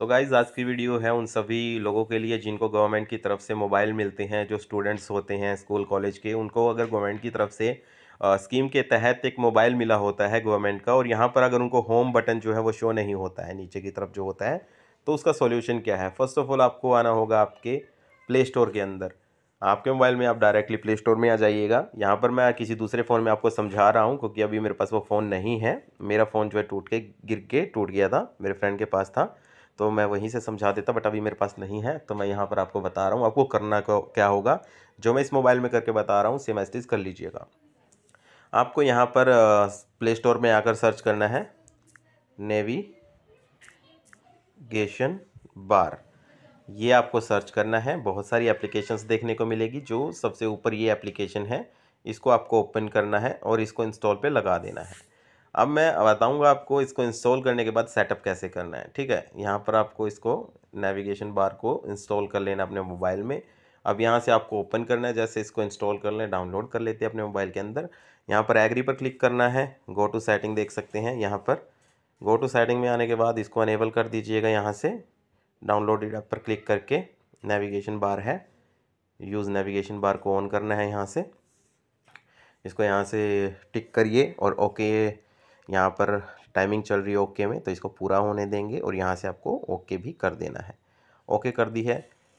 तो गाइज़ आज की वीडियो है उन सभी लोगों के लिए जिनको गवर्नमेंट की तरफ से मोबाइल मिलते हैं जो स्टूडेंट्स होते हैं स्कूल कॉलेज के उनको अगर गवर्नमेंट की तरफ से स्कीम के तहत एक मोबाइल मिला होता है गवर्नमेंट का और यहाँ पर अगर उनको होम बटन जो है वो शो नहीं होता है नीचे की तरफ जो होता है तो उसका सोल्यूशन क्या है फ़र्स्ट ऑफ ऑल आपको आना होगा आपके प्ले स्टोर के अंदर आपके मोबाइल में आप डायरेक्टली प्ले स्टोर में आ जाइएगा यहाँ पर मैं किसी दूसरे फ़ोन में आपको समझा रहा हूँ क्योंकि अभी मेरे पास वो फ़ोन नहीं है मेरा फ़ोन जो है टूट के गिर के टूट गया था मेरे फ्रेंड के पास था तो मैं वहीं से समझा देता बट अभी मेरे पास नहीं है तो मैं यहाँ पर आपको बता रहा हूँ आपको करना क्या होगा जो मैं इस मोबाइल में करके बता रहा हूँ सेम एस कर लीजिएगा आपको यहाँ पर प्ले स्टोर में आकर सर्च करना है नेवी गेशन बार ये आपको सर्च करना है बहुत सारी एप्लीकेशंस देखने को मिलेगी जो सबसे ऊपर ये एप्लीकेशन है इसको आपको ओपन करना है और इसको इंस्टॉल पे लगा देना है अब मैं बताऊंगा आपको इसको इंस्टॉल करने के बाद सेटअप कैसे करना है ठीक है यहाँ पर आपको इसको नेविगेशन बार को इंस्टॉल कर लेना अपने मोबाइल में अब यहाँ से आपको ओपन करना है जैसे इसको इंस्टॉल कर लें डाउनलोड कर लेते हैं अपने मोबाइल के अंदर यहाँ पर एग्री पर क्लिक करना है गो टू सेटिंग देख सकते हैं यहाँ पर गो टू सेटिंग में आने के बाद इसको अनेबल कर दीजिएगा यहाँ से डाउनलोड ऐप पर क्लिक करके नेविगेशन बार है यूज़ नेविगेशन बार को ऑन करना है यहाँ से इसको यहाँ से टिक करिए और ओके यहाँ पर टाइमिंग चल रही है ओके में तो इसको पूरा होने देंगे और यहाँ से आपको ओके भी कर देना है ओके कर दी है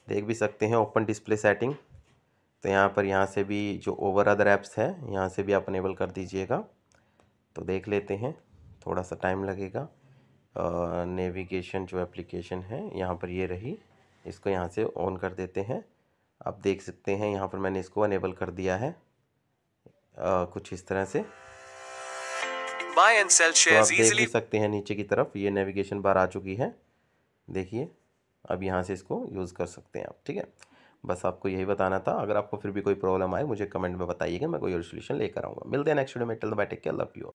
देख भी सकते हैं ओपन डिस्प्ले सेटिंग तो यहाँ पर यहाँ से भी जो ओवर अदर ऐप्स है यहाँ से भी आप अनेबल कर दीजिएगा तो देख लेते हैं थोड़ा सा टाइम लगेगा नेविगेशन जो एप्लीकेशन है यहाँ पर ये रही इसको यहाँ से ऑन कर देते हैं आप देख सकते हैं यहाँ पर मैंने इसको अनेबल कर दिया है आ, कुछ इस तरह से buy and sell shares तो आप देख भी सकते हैं नीचे की तरफ ये नेविगेशन बार आ चुकी है देखिए अब यहाँ से इसको यूज़ कर सकते हैं आप ठीक है बस आपको यही बताना था अगर आपको फिर भी कोई प्रॉब्लम आए मुझे कमेंट में बताइएगा मैं कोई और सोल्यूशन लेकर आऊँगा मिलते हैं नेक्स्ट वीडियो में tell the bye take love you